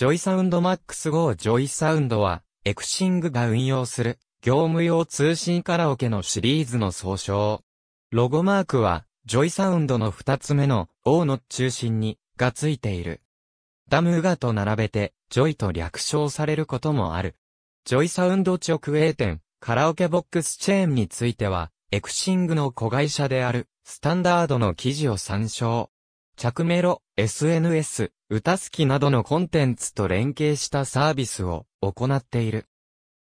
ジョイサウンド m a x 号ジョイサウンドは、エクシングが運用する、業務用通信カラオケのシリーズの総称。ロゴマークは、ジョイサウンドの二つ目の、O の中心に、がついている。ダムガと並べて、ジョイと略称されることもある。ジョイサウンド直営店、カラオケボックスチェーンについては、エクシングの子会社である、スタンダードの記事を参照。着メロ、SNS、歌好きなどのコンテンツと連携したサービスを行っている。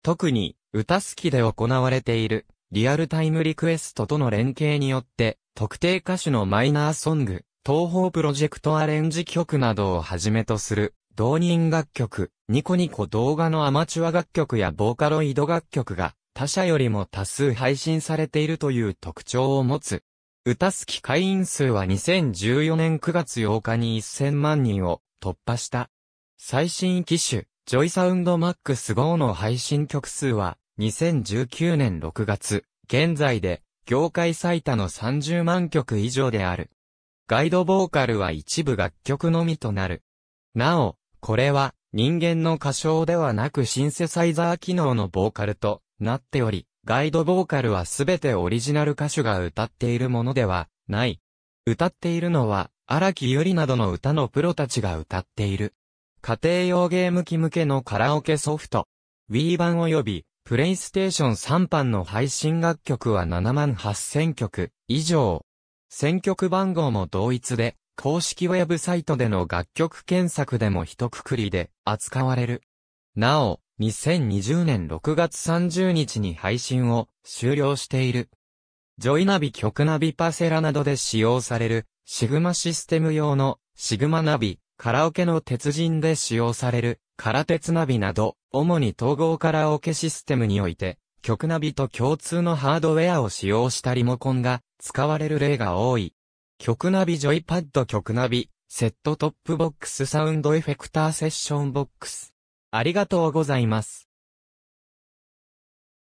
特に、歌好きで行われている、リアルタイムリクエストとの連携によって、特定歌手のマイナーソング、東方プロジェクトアレンジ曲などをはじめとする、同人楽曲、ニコニコ動画のアマチュア楽曲やボーカロイド楽曲が、他社よりも多数配信されているという特徴を持つ。歌好き会員数は2014年9月8日に1000万人を突破した。最新機種、ジョイサウンドマックス号の配信曲数は2019年6月、現在で業界最多の30万曲以上である。ガイドボーカルは一部楽曲のみとなる。なお、これは人間の歌唱ではなくシンセサイザー機能のボーカルとなっており、ガイドボーカルはすべてオリジナル歌手が歌っているものではない。歌っているのは、荒木由里などの歌のプロたちが歌っている。家庭用ゲーム機向けのカラオケソフト。Wii 版及び、プレイステーション3版の配信楽曲は7万8000曲以上。選曲番号も同一で、公式ウェブサイトでの楽曲検索でも一括りで扱われる。なお、2020年6月30日に配信を終了している。ジョイナビ曲ナビパセラなどで使用される、シグマシステム用のシグマナビ、カラオケの鉄人で使用される、カラ鉄ナビなど、主に統合カラオケシステムにおいて、曲ナビと共通のハードウェアを使用したリモコンが使われる例が多い。曲ナビジョイパッド曲ナビ、セットトップボックスサウンドエフェクターセッションボックス。ありがとうございます。